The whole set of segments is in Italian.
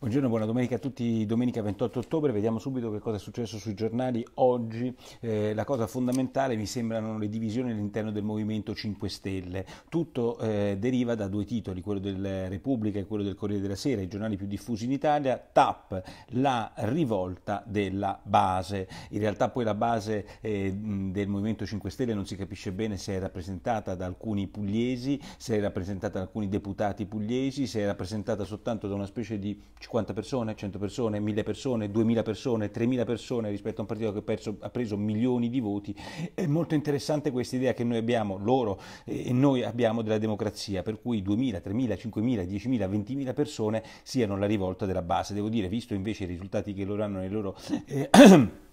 Buongiorno, buona domenica a tutti, domenica 28 ottobre, vediamo subito che cosa è successo sui giornali oggi. Eh, la cosa fondamentale mi sembrano le divisioni all'interno del Movimento 5 Stelle. Tutto eh, deriva da due titoli, quello del Repubblica e quello del Corriere della Sera, i giornali più diffusi in Italia, TAP, la rivolta della base. In realtà poi la base eh, del Movimento 5 Stelle non si capisce bene se è rappresentata da alcuni pugliesi, se è rappresentata da alcuni deputati pugliesi, se è rappresentata soltanto da una specie di 50 persone, 100 persone, 1000 persone, 2000 persone, 3000 persone rispetto a un partito che perso, ha preso milioni di voti. È molto interessante questa idea che noi abbiamo, loro e noi abbiamo della democrazia, per cui 2000, 3000, 5000, 10.000, 20.000 persone siano la rivolta della base. Devo dire, visto invece i risultati che loro hanno nei loro... Eh,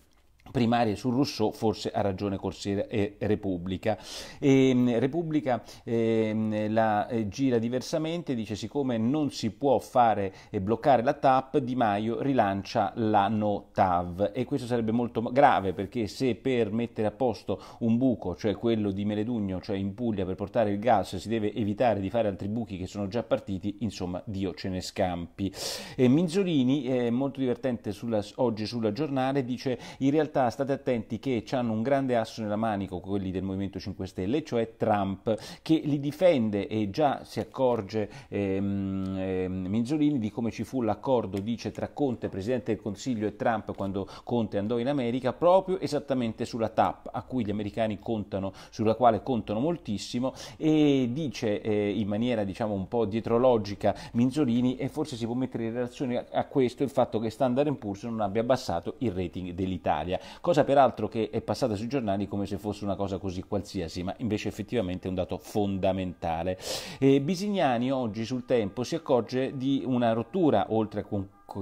primarie su Rousseau, forse ha ragione Corsiera e Repubblica. E, ehm, Repubblica ehm, eh, la gira diversamente, dice siccome non si può fare e bloccare la TAP, Di Maio rilancia la NOTAV e questo sarebbe molto grave perché se per mettere a posto un buco, cioè quello di Meledugno, cioè in Puglia per portare il gas, si deve evitare di fare altri buchi che sono già partiti, insomma Dio ce ne scampi. E Minzolini, eh, molto divertente sulla, oggi sulla giornale, dice in realtà realtà state attenti che hanno un grande asso nella manico quelli del Movimento 5 Stelle, cioè Trump, che li difende e già si accorge ehm, ehm, Minzolini di come ci fu l'accordo, dice, tra Conte, Presidente del Consiglio e Trump quando Conte andò in America, proprio esattamente sulla TAP, a cui gli americani contano, sulla quale contano moltissimo, e dice eh, in maniera diciamo un po' dietrologica Minzolini, e forse si può mettere in relazione a, a questo il fatto che Standard Poor's non abbia abbassato il rating dell'Italia cosa peraltro che è passata sui giornali come se fosse una cosa così qualsiasi, ma invece effettivamente è un dato fondamentale. Eh, Bisignani oggi sul tempo si accorge di una rottura, oltre a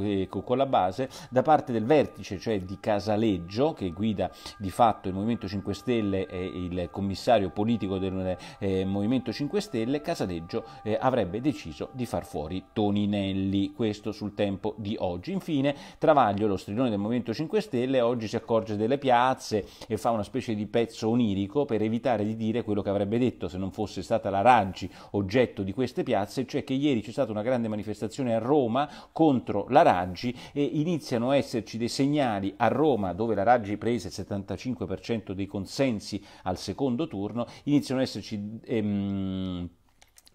eh, con la base da parte del vertice, cioè di Casaleggio, che guida di fatto il Movimento 5 Stelle e il commissario politico del eh, Movimento 5 Stelle, Casaleggio eh, avrebbe deciso di far fuori Toninelli. Questo sul tempo di oggi. Infine, Travaglio, lo strilone del Movimento 5 Stelle, oggi si accorge delle piazze e fa una specie di pezzo onirico per evitare di dire quello che avrebbe detto se non fosse stata la Raggi oggetto di queste piazze, cioè che ieri c'è stata una grande manifestazione a Roma contro la Raggi e iniziano a esserci dei segnali a Roma, dove la Raggi prese il 75% dei consensi al secondo turno, iniziano a esserci ehm,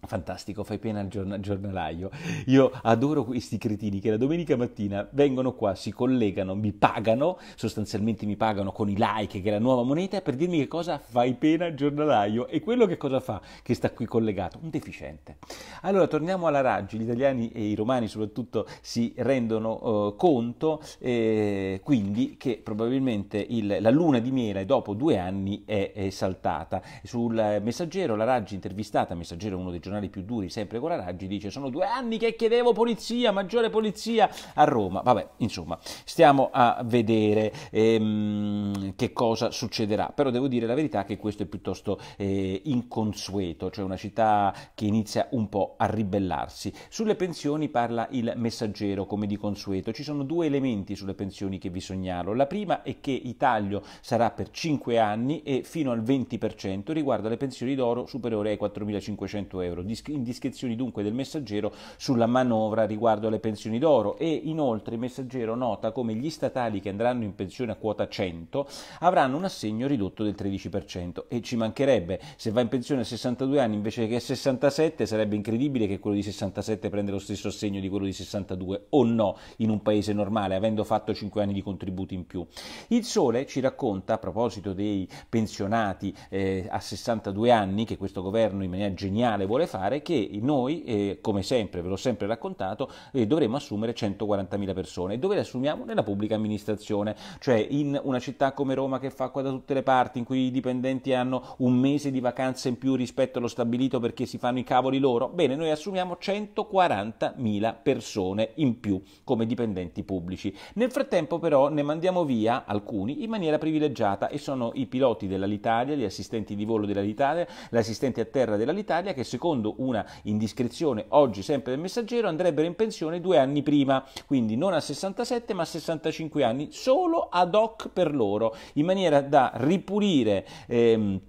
Fantastico, fai pena al giorn- giornalaio. Io adoro questi cretini che la domenica mattina vengono qua, si collegano, mi pagano, sostanzialmente mi pagano con i like che è la nuova moneta per dirmi che cosa fai pena al giornalaio e quello che cosa fa che sta qui collegato, un deficiente. Allora torniamo alla Raggi, gli italiani e i romani soprattutto si rendono eh, conto eh, quindi che probabilmente il, la luna di miele dopo due anni è, è saltata. Sul eh, messaggero la Raggi intervistata, messaggero uno dei giornali giornali più duri, sempre con la Raggi, dice sono due anni che chiedevo polizia, maggiore polizia a Roma. Vabbè, insomma, stiamo a vedere ehm, che cosa succederà. Però devo dire la verità che questo è piuttosto eh, inconsueto, cioè una città che inizia un po' a ribellarsi. Sulle pensioni parla il messaggero, come di consueto. Ci sono due elementi sulle pensioni che vi segnalo. La prima è che il taglio sarà per 5 anni e fino al 20% riguarda le pensioni d'oro superiore ai 4.500 euro euro. Indiscrezioni dunque del messaggero sulla manovra riguardo alle pensioni d'oro e inoltre il messaggero nota come gli statali che andranno in pensione a quota 100 avranno un assegno ridotto del 13% e ci mancherebbe se va in pensione a 62 anni invece che a 67 sarebbe incredibile che quello di 67 prenda lo stesso assegno di quello di 62 o no in un paese normale avendo fatto 5 anni di contributi in più. Il Sole ci racconta a proposito dei pensionati eh, a 62 anni che questo governo in maniera geniale vuole fare che noi, eh, come sempre, ve l'ho sempre raccontato, eh, dovremo assumere 140.000 persone. Dove le assumiamo? Nella pubblica amministrazione, cioè in una città come Roma che fa acqua da tutte le parti, in cui i dipendenti hanno un mese di vacanze in più rispetto allo stabilito perché si fanno i cavoli loro. Bene, noi assumiamo 140.000 persone in più come dipendenti pubblici. Nel frattempo però ne mandiamo via alcuni in maniera privilegiata e sono i piloti dell'Alitalia, gli assistenti di volo dell'Alitalia, l'assistente a terra dell'Alitalia che secondo secondo una indiscrezione oggi sempre del messaggero, andrebbero in pensione due anni prima, quindi non a 67 ma a 65 anni, solo ad hoc per loro, in maniera da ripulire... Ehm,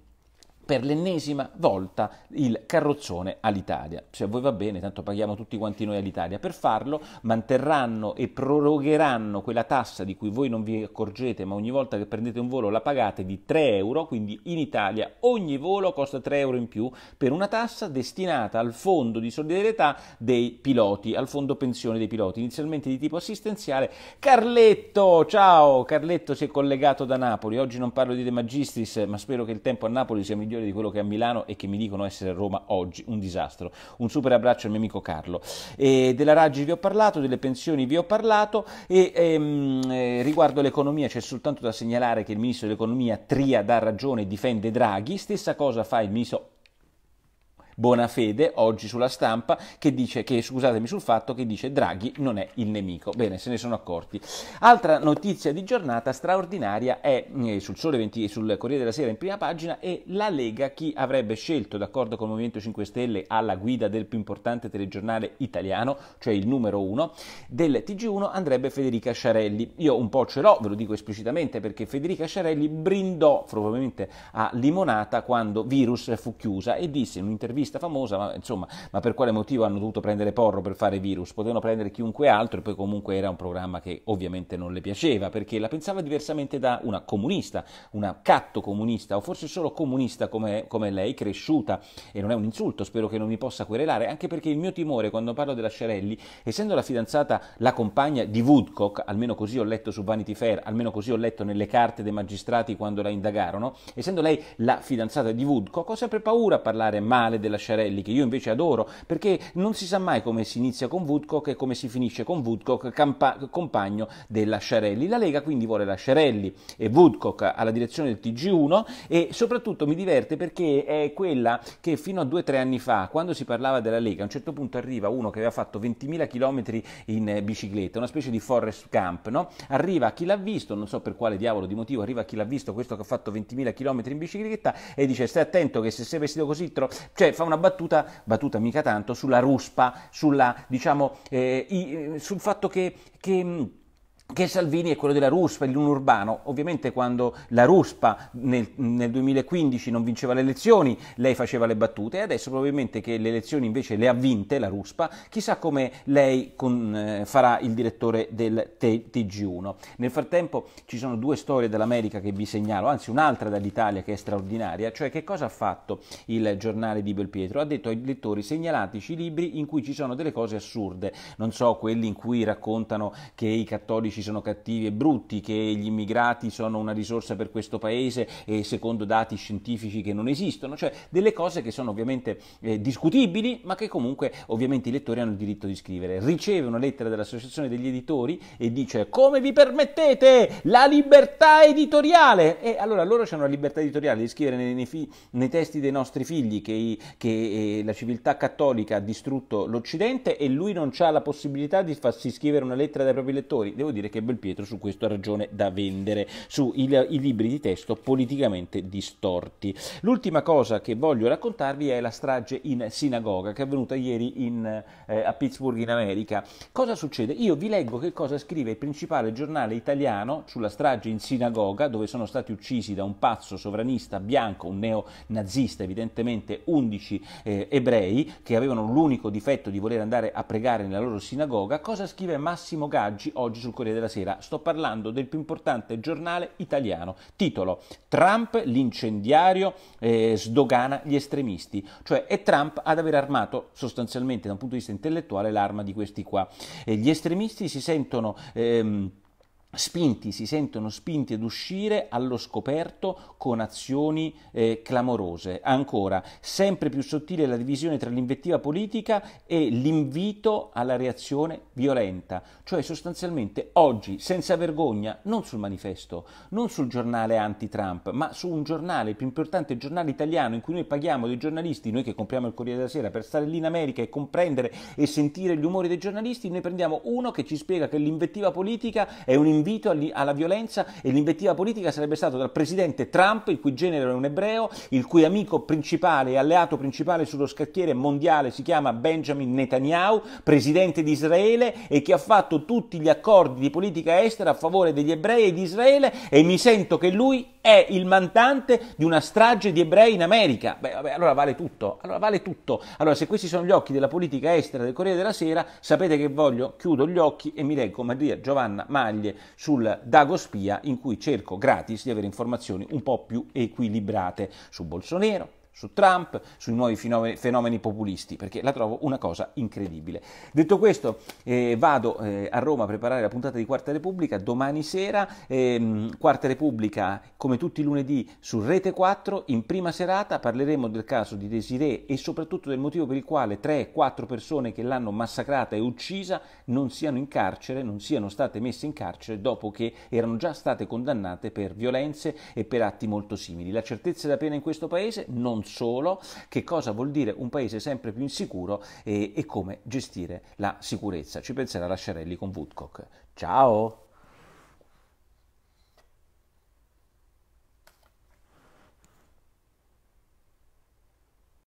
per l'ennesima volta il carrozzone all'Italia. Se a voi va bene, tanto paghiamo tutti quanti noi all'Italia. Per farlo manterranno e prorogheranno quella tassa di cui voi non vi accorgete, ma ogni volta che prendete un volo la pagate di 3 euro, quindi in Italia ogni volo costa 3 euro in più per una tassa destinata al fondo di solidarietà dei piloti, al fondo pensione dei piloti, inizialmente di tipo assistenziale. Carletto, ciao! Carletto si è collegato da Napoli, oggi non parlo di De Magistris, ma spero che il tempo a Napoli sia migliore migliore di quello che è a Milano e che mi dicono essere a Roma oggi, un disastro. Un super abbraccio al mio amico Carlo. E della Raggi vi ho parlato, delle pensioni vi ho parlato e ehm, eh, riguardo l'economia c'è soltanto da segnalare che il ministro dell'economia Tria dà ragione e difende Draghi, stessa cosa fa il ministro Bonafede oggi sulla stampa che dice che, scusatemi sul fatto, che dice Draghi non è il nemico. Bene, se ne sono accorti. Altra notizia di giornata straordinaria è eh, sul, 20, sul Corriere della Sera in prima pagina e la Lega chi avrebbe scelto d'accordo con il Movimento 5 Stelle alla guida del più importante telegiornale italiano, cioè il numero 1 del TG1 andrebbe Federica Sciarelli. Io un po' ce l'ho, ve lo dico esplicitamente perché Federica Sciarelli brindò probabilmente a limonata quando Virus fu chiusa e disse in un'intervista giurista famosa, ma insomma, ma per quale motivo hanno dovuto prendere Porro per fare virus? Potevano prendere chiunque altro e poi comunque era un programma che ovviamente non le piaceva perché la pensava diversamente da una comunista, una catto comunista o forse solo comunista come, come lei, cresciuta e non è un insulto, spero che non mi possa querelare, anche perché il mio timore quando parlo della Sciarelli, essendo la fidanzata, la compagna di Woodcock, almeno così ho letto su Vanity Fair, almeno così ho letto nelle carte dei magistrati quando la indagarono, essendo lei la fidanzata di Woodcock, ho sempre paura a parlare male della Lasciarelli, che io invece adoro, perché non si sa mai come si inizia con Woodcock e come si finisce con Woodcock, campa- compagno della Lasciarelli. La Lega quindi vuole Lasciarelli e Woodcock alla direzione del TG1 e soprattutto mi diverte perché è quella che fino a due o tre anni fa, quando si parlava della Lega, a un certo punto arriva uno che aveva fatto 20.000 km in bicicletta, una specie di forest camp, no? arriva a chi l'ha visto, non so per quale diavolo di motivo, arriva a chi l'ha visto questo che ha fatto 20.000 km in bicicletta e dice stai attento che se sei vestito così, tro- cioè fa una battuta, battuta mica tanto, sulla ruspa, sulla, diciamo, eh, i, eh, sul fatto che, che mm, che Salvini è quello della Ruspa, il urbano. Ovviamente quando la Ruspa nel, nel, 2015 non vinceva le elezioni, lei faceva le battute e adesso probabilmente che le elezioni invece le ha vinte la Ruspa, chissà come lei con, eh, farà il direttore del TG1. Nel frattempo ci sono due storie dall'America che vi segnalo, anzi un'altra dall'Italia che è straordinaria, cioè che cosa ha fatto il giornale di Belpietro? Ha detto ai lettori segnalateci libri in cui ci sono delle cose assurde, non so, quelli in cui raccontano che i cattolici ci sono cattivi e brutti, che gli immigrati sono una risorsa per questo paese e secondo dati scientifici che non esistono, cioè delle cose che sono ovviamente eh, discutibili, ma che comunque ovviamente i lettori hanno il diritto di scrivere. Riceve una lettera dell'Associazione degli Editori e dice come vi permettete la libertà editoriale? E allora loro hanno la libertà editoriale di scrivere nei, nei, fi, nei testi dei nostri figli che, che eh, la civiltà cattolica ha distrutto l'Occidente e lui non ha la possibilità di farsi scrivere una lettera dai propri lettori. Devo dire che Belpietro su questo ha ragione da vendere, sui libri di testo politicamente distorti. L'ultima cosa che voglio raccontarvi è la strage in sinagoga che è avvenuta ieri in, eh, a Pittsburgh in America. Cosa succede? Io vi leggo che cosa scrive il principale giornale italiano sulla strage in sinagoga dove sono stati uccisi da un pazzo sovranista bianco, un neonazista evidentemente 11 eh, ebrei che avevano l'unico difetto di voler andare a pregare nella loro sinagoga. Cosa scrive Massimo Gaggi oggi sul Corriere della sera. Sto parlando del più importante giornale italiano. Titolo Trump l'incendiario eh, sdogana gli estremisti. Cioè è Trump ad aver armato sostanzialmente da un punto di vista intellettuale l'arma di questi qua. Eh, gli estremisti si sentono... Ehm, spinti, si sentono spinti ad uscire allo scoperto con azioni eh, clamorose. Ancora, sempre più sottile la divisione tra l'invettiva politica e l'invito alla reazione violenta, cioè sostanzialmente oggi, senza vergogna, non sul manifesto, non sul giornale anti-Trump, ma su un giornale, il più importante giornale italiano in cui noi paghiamo dei giornalisti, noi che compriamo il Corriere della Sera, per stare lì in America e comprendere e sentire gli umori dei giornalisti, noi prendiamo uno che ci spiega che l'invettiva politica è un'invettiva l'invito alla violenza e l'invettiva politica sarebbe stato dal presidente Trump, il cui genero è un ebreo, il cui amico principale e alleato principale sullo scacchiere mondiale si chiama Benjamin Netanyahu, presidente di Israele e che ha fatto tutti gli accordi di politica estera a favore degli ebrei e di Israele e mi sento che lui è il mandante di una strage di ebrei in America. Beh, vabbè, allora vale tutto, allora vale tutto. Allora, se questi sono gli occhi della politica estera del Corriere della Sera, sapete che voglio, chiudo gli occhi e mi leggo Maria Giovanna Maglie sul Dago Spia, in cui cerco gratis di avere informazioni un po' più equilibrate su Bolsonaro, su Trump, sui nuovi fenomeni, fenomeni, populisti, perché la trovo una cosa incredibile. Detto questo, eh, vado eh, a Roma a preparare la puntata di Quarta Repubblica domani sera, ehm, Quarta Repubblica come tutti i lunedì su Rete 4, in prima serata parleremo del caso di Desiree e soprattutto del motivo per il quale 3-4 persone che l'hanno massacrata e uccisa non siano in carcere, non siano state messe in carcere dopo che erano già state condannate per violenze e per atti molto simili. La certezza della pena in questo paese non solo, che cosa vuol dire un paese sempre più insicuro e, e come gestire la sicurezza. Ci penserà Lasciarelli con Woodcock. Ciao!